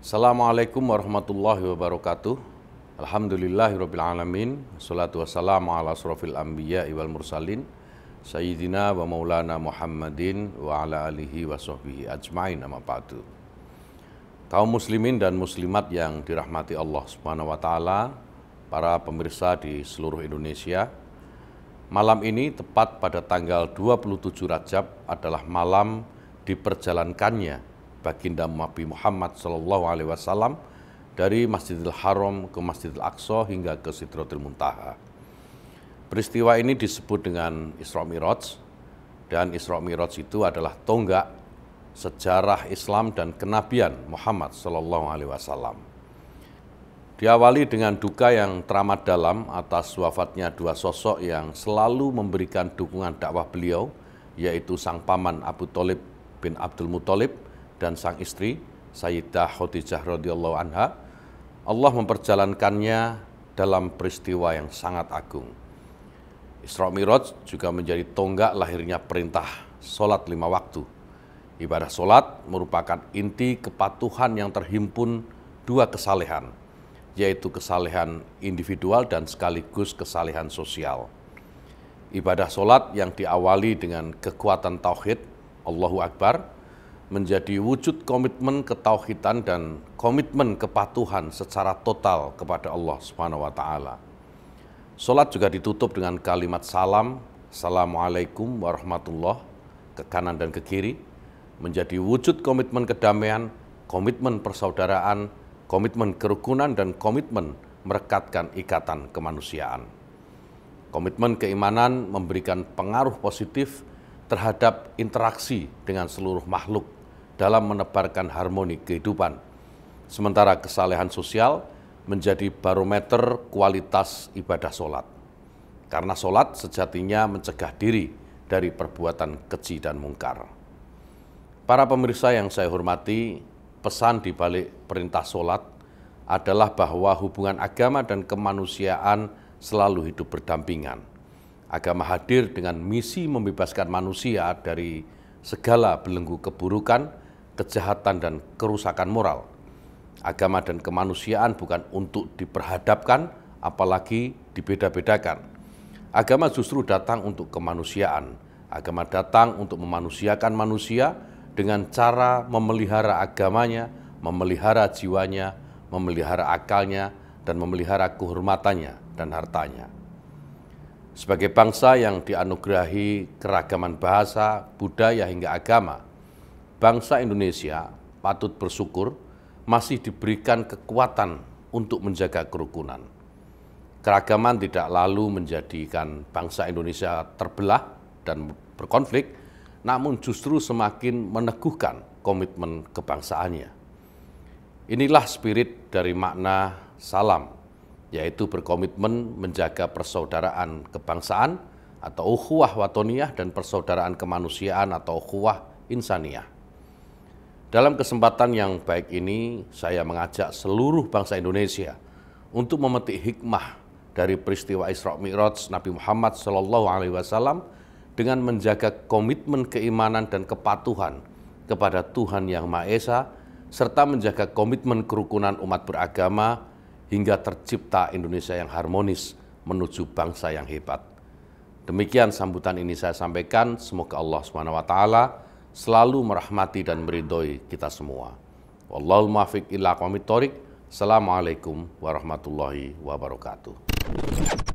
Assalamualaikum warahmatullahi wabarakatuh. Alhamdulillahirrabbilalamin. Salatu wassalamu ala surafil anbiya wal mursalin. Sayyidina wa maulana Muhammadin wa ala alihi wa ajma'in amma ba'du. Kaum muslimin dan muslimat yang dirahmati Allah Subhanahu wa taala, para pemirsa di seluruh Indonesia. Malam ini tepat pada tanggal 27 Rajab adalah malam diperjalankannya baginda Nabi Muhammad Shallallahu Alaihi Wasallam dari Masjidil Haram ke Masjidil Aqsa hingga ke Sidratul Muntaha. Peristiwa ini disebut dengan Isra Miraj dan Isra Miraj itu adalah tonggak sejarah Islam dan kenabian Muhammad Shallallahu Alaihi Wasallam. Diawali dengan duka yang teramat dalam atas wafatnya dua sosok yang selalu memberikan dukungan dakwah beliau, yaitu sang paman Abu Talib bin Abdul Muthalib dan sang istri Sayyidah Khadijah radhiyallahu anha Allah memperjalankannya dalam peristiwa yang sangat agung. Isra Miraj juga menjadi tonggak lahirnya perintah sholat lima waktu. Ibadah sholat merupakan inti kepatuhan yang terhimpun dua kesalehan, yaitu kesalehan individual dan sekaligus kesalehan sosial. Ibadah sholat yang diawali dengan kekuatan tauhid, Allahu Akbar, menjadi wujud komitmen ketauhidan dan komitmen kepatuhan secara total kepada Allah Subhanahu wa taala. Salat juga ditutup dengan kalimat salam, Assalamualaikum warahmatullah ke kanan dan ke kiri menjadi wujud komitmen kedamaian, komitmen persaudaraan, komitmen kerukunan dan komitmen merekatkan ikatan kemanusiaan. Komitmen keimanan memberikan pengaruh positif terhadap interaksi dengan seluruh makhluk dalam menebarkan harmoni kehidupan. Sementara kesalehan sosial menjadi barometer kualitas ibadah sholat. Karena sholat sejatinya mencegah diri dari perbuatan keji dan mungkar. Para pemirsa yang saya hormati, pesan di balik perintah sholat adalah bahwa hubungan agama dan kemanusiaan selalu hidup berdampingan. Agama hadir dengan misi membebaskan manusia dari segala belenggu keburukan kejahatan dan kerusakan moral. Agama dan kemanusiaan bukan untuk diperhadapkan, apalagi dibeda-bedakan. Agama justru datang untuk kemanusiaan. Agama datang untuk memanusiakan manusia dengan cara memelihara agamanya, memelihara jiwanya, memelihara akalnya, dan memelihara kehormatannya dan hartanya. Sebagai bangsa yang dianugerahi keragaman bahasa, budaya, hingga agama – bangsa Indonesia patut bersyukur masih diberikan kekuatan untuk menjaga kerukunan. Keragaman tidak lalu menjadikan bangsa Indonesia terbelah dan berkonflik, namun justru semakin meneguhkan komitmen kebangsaannya. Inilah spirit dari makna salam, yaitu berkomitmen menjaga persaudaraan kebangsaan atau ukhuwah watoniyah dan persaudaraan kemanusiaan atau ukhuwah insaniah. Dalam kesempatan yang baik ini, saya mengajak seluruh bangsa Indonesia untuk memetik hikmah dari peristiwa Isra Mi'raj Nabi Muhammad Shallallahu Alaihi Wasallam dengan menjaga komitmen keimanan dan kepatuhan kepada Tuhan Yang Maha Esa serta menjaga komitmen kerukunan umat beragama hingga tercipta Indonesia yang harmonis menuju bangsa yang hebat. Demikian sambutan ini saya sampaikan, semoga Allah Subhanahu wa taala selalu merahmati dan meridhoi kita semua. Wallahu muwaffiq ila aqwamit thoriq. Assalamualaikum warahmatullahi wabarakatuh.